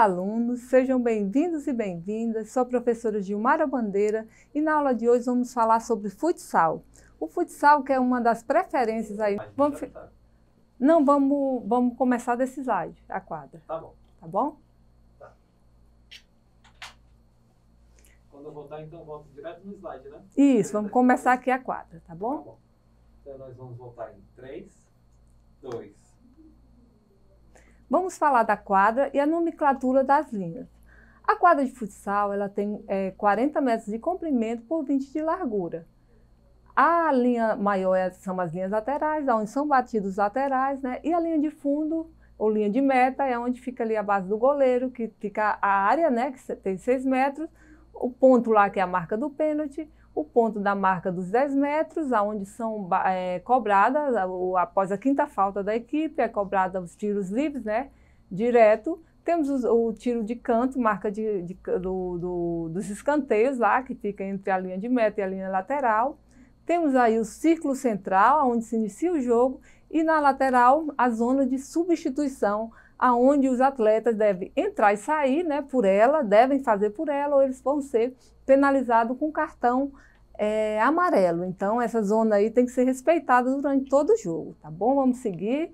Olá, alunos! Sejam bem-vindos e bem-vindas. Sou a professora Gilmara Bandeira e na aula de hoje vamos falar sobre futsal. O futsal que é uma das preferências aí. Vamos... Tá. Não, vamos, vamos começar desse slide, a quadra. Tá bom. Tá bom? Tá. Quando eu voltar, então, volto direto no slide, né? Isso, vamos começar aqui a quadra, tá bom? Tá bom. Então, nós vamos voltar em 3, 2, Vamos falar da quadra e a nomenclatura das linhas. A quadra de futsal ela tem é, 40 metros de comprimento por 20 de largura. A linha maior é, são as linhas laterais, onde são batidos os laterais, né? E a linha de fundo ou linha de meta é onde fica ali a base do goleiro, que fica a área, né? Que tem 6 metros. O ponto lá que é a marca do pênalti o ponto da marca dos 10 metros, aonde são é, cobradas, após a quinta falta da equipe, é cobrada os tiros livres, né, direto. Temos o tiro de canto, marca de, de, do, do, dos escanteios lá, que fica entre a linha de meta e a linha lateral. Temos aí o círculo central, onde se inicia o jogo, e na lateral, a zona de substituição, aonde os atletas devem entrar e sair né, por ela, devem fazer por ela, ou eles vão ser penalizados com cartão é, amarelo. Então, essa zona aí tem que ser respeitada durante todo o jogo, tá bom? Vamos seguir.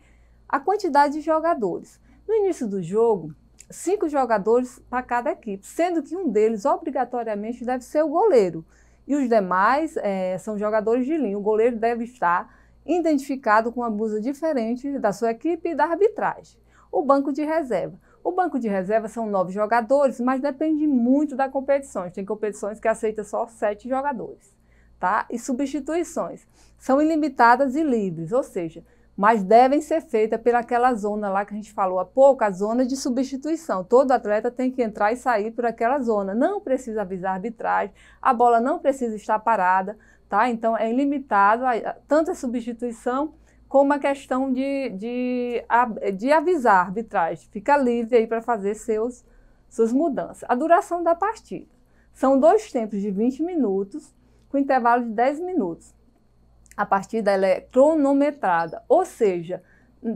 A quantidade de jogadores. No início do jogo, cinco jogadores para cada equipe, sendo que um deles obrigatoriamente deve ser o goleiro. E os demais é, são jogadores de linha. O goleiro deve estar identificado com uma blusa diferente da sua equipe e da arbitragem o banco de reserva. O banco de reserva são nove jogadores, mas depende muito da competição. Tem competições que aceitam só sete jogadores. Tá? E substituições são ilimitadas e livres, ou seja, mas devem ser feitas pelaquela zona lá que a gente falou há pouco, a zona de substituição. Todo atleta tem que entrar e sair por aquela zona. Não precisa avisar a arbitragem, a bola não precisa estar parada, tá? Então é ilimitado tanto a substituição como a questão de, de, de avisar a arbitragem, fica livre aí para fazer seus, suas mudanças. A duração da partida. São dois tempos de 20 minutos, com intervalo de 10 minutos. A partida ela é cronometrada, ou seja,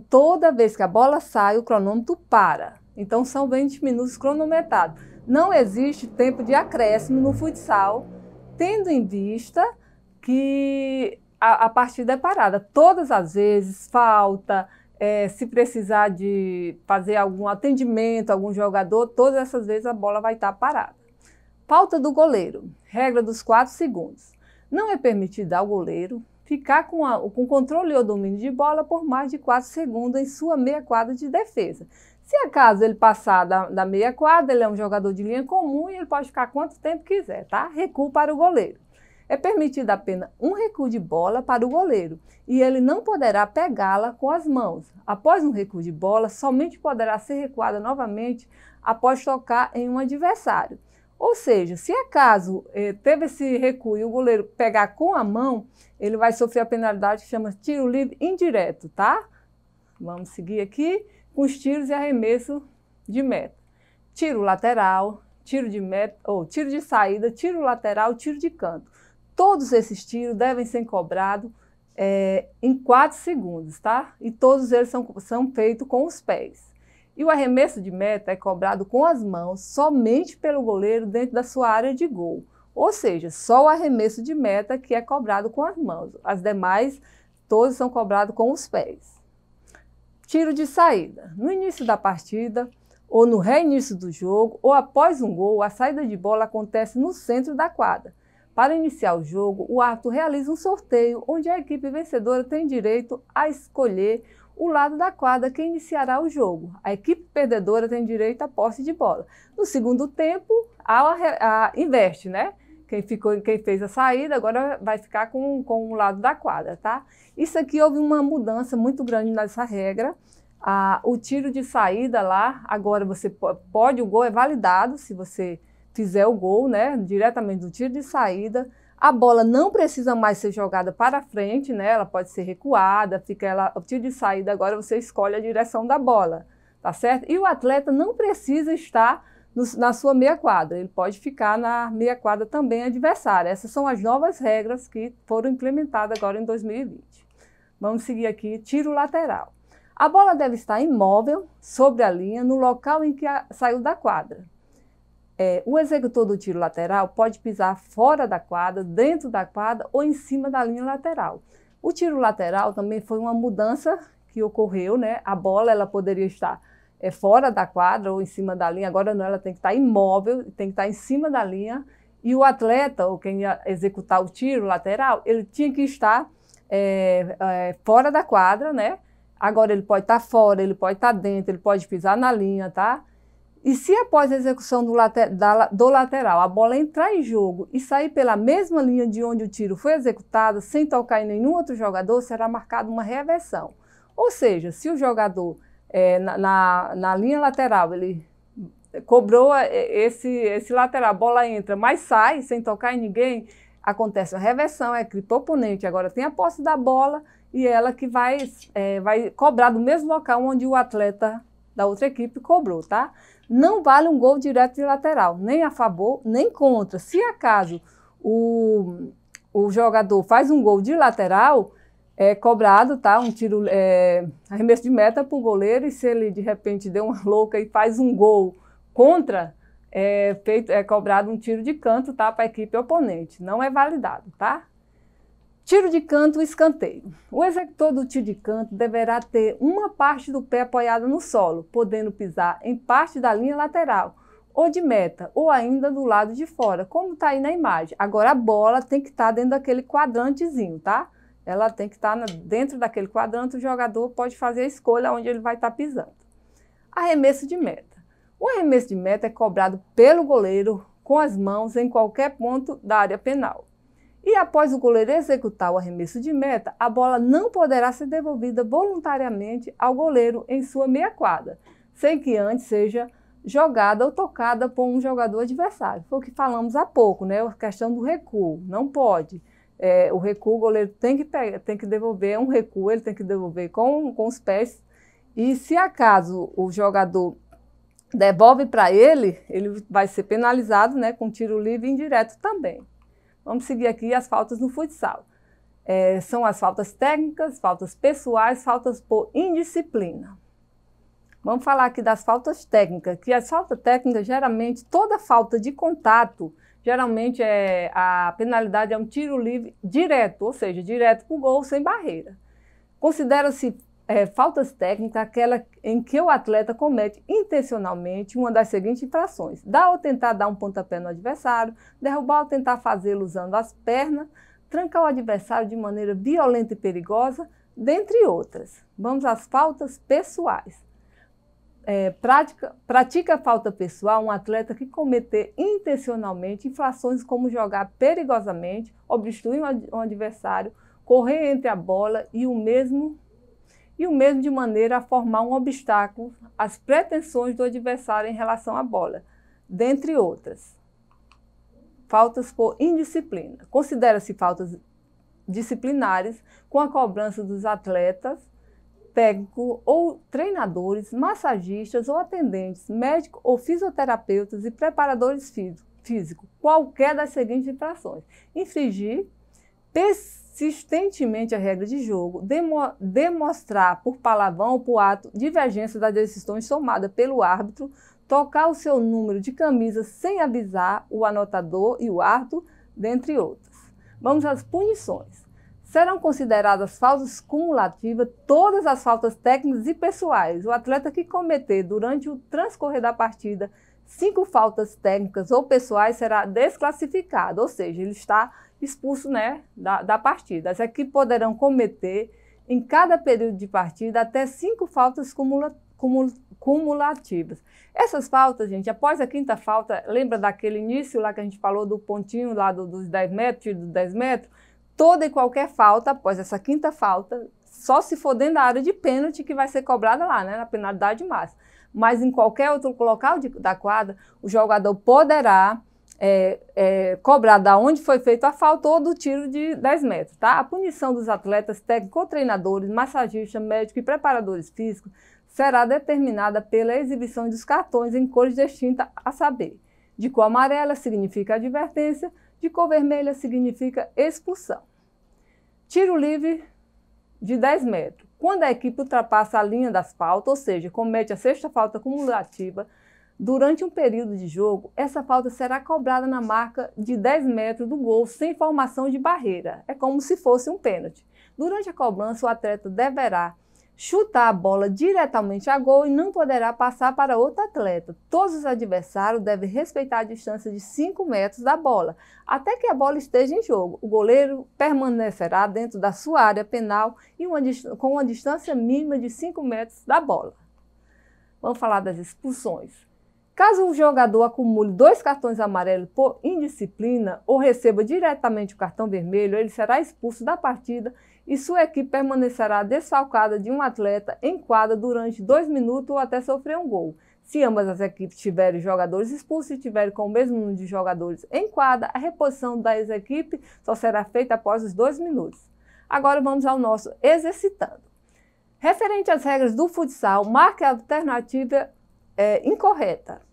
toda vez que a bola sai, o cronômetro para. Então são 20 minutos cronometrados. Não existe tempo de acréscimo no futsal, tendo em vista que a, a partida é parada. Todas as vezes, falta, é, se precisar de fazer algum atendimento, algum jogador, todas essas vezes a bola vai estar parada. Falta do goleiro, regra dos 4 segundos. Não é permitido ao goleiro ficar com, a, com controle ou domínio de bola por mais de 4 segundos em sua meia quadra de defesa. Se acaso ele passar da, da meia quadra, ele é um jogador de linha comum e ele pode ficar quanto tempo quiser, tá? Recuo para o goleiro. É permitido apenas um recuo de bola para o goleiro e ele não poderá pegá-la com as mãos. Após um recuo de bola, somente poderá ser recuada novamente após tocar em um adversário. Ou seja, se acaso é eh, teve esse recuo e o goleiro pegar com a mão, ele vai sofrer a penalidade que chama tiro livre indireto, tá? Vamos seguir aqui com os tiros e arremesso de meta. Tiro lateral, tiro de meta, ou tiro de saída, tiro lateral, tiro de canto. Todos esses tiros devem ser cobrados é, em 4 segundos, tá? E todos eles são, são feitos com os pés. E o arremesso de meta é cobrado com as mãos somente pelo goleiro dentro da sua área de gol. Ou seja, só o arremesso de meta que é cobrado com as mãos. As demais, todos são cobrados com os pés. Tiro de saída. No início da partida, ou no reinício do jogo, ou após um gol, a saída de bola acontece no centro da quadra, para iniciar o jogo, o árbitro realiza um sorteio onde a equipe vencedora tem direito a escolher o lado da quadra que iniciará o jogo. A equipe perdedora tem direito à posse de bola. No segundo tempo, a, a investe, né? Quem, ficou, quem fez a saída agora vai ficar com, com o lado da quadra, tá? Isso aqui houve uma mudança muito grande nessa regra. Ah, o tiro de saída lá, agora você pode, o gol é validado se você fizer o gol, né, diretamente do tiro de saída, a bola não precisa mais ser jogada para frente, né? Ela pode ser recuada, fica ela o tiro de saída. Agora você escolhe a direção da bola, tá certo? E o atleta não precisa estar no, na sua meia quadra. Ele pode ficar na meia quadra também adversária. Essas são as novas regras que foram implementadas agora em 2020. Vamos seguir aqui tiro lateral. A bola deve estar imóvel sobre a linha no local em que a, saiu da quadra é, o executor do tiro lateral pode pisar fora da quadra, dentro da quadra ou em cima da linha lateral. O tiro lateral também foi uma mudança que ocorreu, né? A bola ela poderia estar é, fora da quadra ou em cima da linha, agora não, ela tem que estar imóvel, tem que estar em cima da linha. E o atleta, ou quem ia executar o tiro lateral, ele tinha que estar é, é, fora da quadra, né? Agora ele pode estar fora, ele pode estar dentro, ele pode pisar na linha, tá? E se após a execução do, later, da, do, lateral a bola entrar em jogo e sair pela mesma linha de onde o tiro foi executado, sem tocar em nenhum outro jogador, será marcada uma reversão. Ou seja, se o jogador é, na, na, na, linha lateral ele cobrou esse, esse lateral, a bola entra, mas sai sem tocar em ninguém, acontece a reversão, é que o oponente agora tem a posse da bola e ela que vai, é, vai cobrar do mesmo local onde o atleta da outra equipe cobrou, tá? não vale um gol direto de lateral, nem a favor, nem contra. Se acaso o, o jogador faz um gol de lateral, é cobrado, tá? Um tiro, é, arremesso de meta para o goleiro, e se ele de repente deu uma louca e faz um gol contra, é, feito, é cobrado um tiro de canto, tá? Para a equipe oponente. Não é validado, tá? Tiro de canto e escanteio. O executor do tiro de canto deverá ter uma parte do pé apoiada no solo, podendo pisar em parte da linha lateral ou de meta, ou ainda do lado de fora, como está aí na imagem. Agora a bola tem que estar tá dentro daquele quadrantezinho, tá? Ela tem que estar tá dentro daquele quadrante, o jogador pode fazer a escolha onde ele vai estar tá pisando. Arremesso de meta. O arremesso de meta é cobrado pelo goleiro com as mãos em qualquer ponto da área penal. E após o goleiro executar o arremesso de meta, a bola não poderá ser devolvida voluntariamente ao goleiro em sua meia quadra, sem que antes seja jogada ou tocada por um jogador adversário. Foi o que falamos há pouco, né? A questão do recuo. Não pode. É, o recuo, o goleiro tem que, pegar, tem que devolver, é um recuo, ele tem que devolver com, com os pés. E se acaso o jogador devolve para ele, ele vai ser penalizado né, com tiro livre indireto também. Vamos seguir aqui as faltas no futsal. É, são as faltas técnicas, faltas pessoais, faltas por indisciplina. Vamos falar aqui das faltas técnicas, que as faltas técnicas, geralmente, toda falta de contato, geralmente é, a penalidade é um tiro livre direto, ou seja, direto para o gol, sem barreira. Considera-se é, faltas técnicas, aquela em que o atleta comete intencionalmente uma das seguintes infrações: dar ou tentar dar um pontapé no adversário, derrubar ou tentar fazê-lo usando as pernas, trancar o adversário de maneira violenta e perigosa, dentre outras. Vamos às faltas pessoais. É, pratica, pratica falta pessoal um atleta que cometer intencionalmente infrações como jogar perigosamente, obstruir um adversário, correr entre a bola e o mesmo e o mesmo de maneira a formar um obstáculo às pretensões do adversário em relação à bola, dentre outras. Faltas por indisciplina. Considera-se faltas disciplinares com a cobrança dos atletas, técnico ou treinadores, massagistas ou atendentes, médico ou fisioterapeutas e preparadores físicos, qualquer das seguintes infrações: infringir persistentemente a regra de jogo, demo, demonstrar por palavrão ou por ato divergência das decisões somadas pelo árbitro, tocar o seu número de camisa sem avisar o anotador e o árbitro, dentre outras. Vamos às punições. Serão consideradas faltas cumulativas todas as faltas técnicas e pessoais. O atleta que cometer durante o transcorrer da partida cinco faltas técnicas ou pessoais será desclassificado, ou seja, ele está expulso né, da, da partida. As equipes poderão cometer, em cada período de partida, até cinco faltas cumula, cumulativas. Essas faltas, gente, após a quinta falta, lembra daquele início lá que a gente falou do pontinho lá do, dos 10 metros, tiro dos 10 metros? Toda e qualquer falta, após essa quinta falta, só se for dentro da área de pênalti que vai ser cobrada lá, né, na penalidade máxima. Mas em qualquer outro local de, da quadra, o jogador poderá é, é, onde foi feito a falta ou do tiro de 10 metros. Tá? A punição dos atletas, técnicos, treinadores, massagistas, médicos e preparadores físicos será determinada pela exibição dos cartões em cores distintas, a saber, de cor amarela significa advertência, de cor vermelha significa expulsão. Tiro livre de 10 metros. Quando a equipe ultrapassa a linha das faltas, ou seja, comete a sexta falta cumulativa, Durante um período de jogo, essa falta será cobrada na marca de 10 metros do gol sem formação de barreira. É como se fosse um pênalti. Durante a cobrança, o atleta deverá chutar a bola diretamente a gol e não poderá passar para outro atleta. Todos os adversários devem respeitar a distância de 5 metros da bola, até que a bola esteja em jogo. O goleiro permanecerá dentro da sua área penal e uma, com uma distância mínima de 5 metros da bola. Vamos falar das expulsões. Caso um jogador acumule dois cartões amarelos por indisciplina ou receba diretamente o cartão vermelho, ele será expulso da partida e sua equipe permanecerá desfalcada de um atleta em quadra durante dois minutos ou até sofrer um gol. Se ambas as equipes tiverem jogadores expulsos e tiverem com o mesmo número de jogadores em quadra, a reposição das equipes só será feita após os dois minutos. Agora vamos ao nosso exercitando. Referente às regras do futsal, marque a alternativa é, incorreta.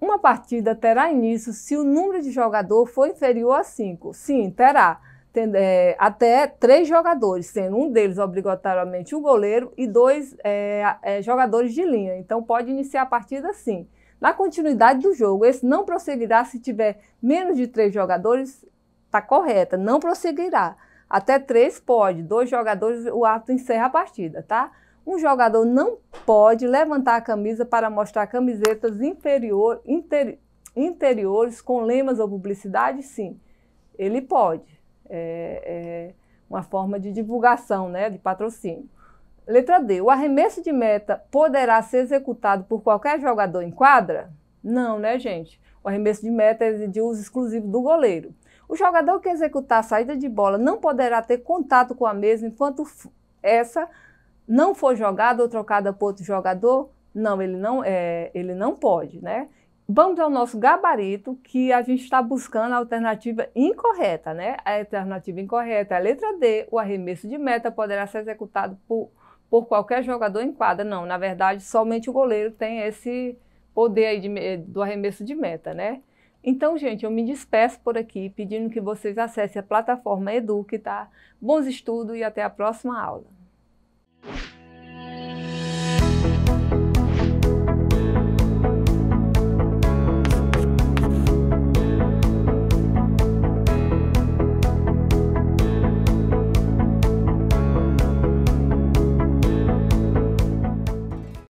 Uma partida terá início se o número de jogador for inferior a 5. Sim, terá. é, até três jogadores, sendo um deles obrigatoriamente o goleiro e dois é, é, jogadores de linha. Então pode iniciar a partida sim. Na continuidade do jogo, esse não prosseguirá se tiver menos de três jogadores, está correta, não prosseguirá. Até três pode, dois jogadores, o ato encerra a partida, tá? um jogador não pode levantar a camisa para mostrar camisetas inferior, interiores com lemas ou publicidade, sim. Ele pode. É, é uma forma de divulgação, né, de patrocínio. Letra D. O arremesso de meta poderá ser executado por qualquer jogador em quadra? Não, né, gente? O arremesso de meta é de uso exclusivo do goleiro. O jogador que executar a saída de bola não poderá ter contato com a mesa enquanto essa não for jogada ou trocada por outro jogador, não, ele não, é, ele não pode, né? Vamos ao nosso gabarito, que a gente está buscando a alternativa incorreta, né? A alternativa incorreta é a letra D, o arremesso de meta poderá ser executado por, por qualquer jogador em quadra. Não, na verdade, somente o goleiro tem esse poder aí de, do arremesso de meta, né? Então, gente, eu me despeço por aqui, pedindo que vocês acessem a plataforma Edu, que tá? Bons estudos e até a próxima aula. you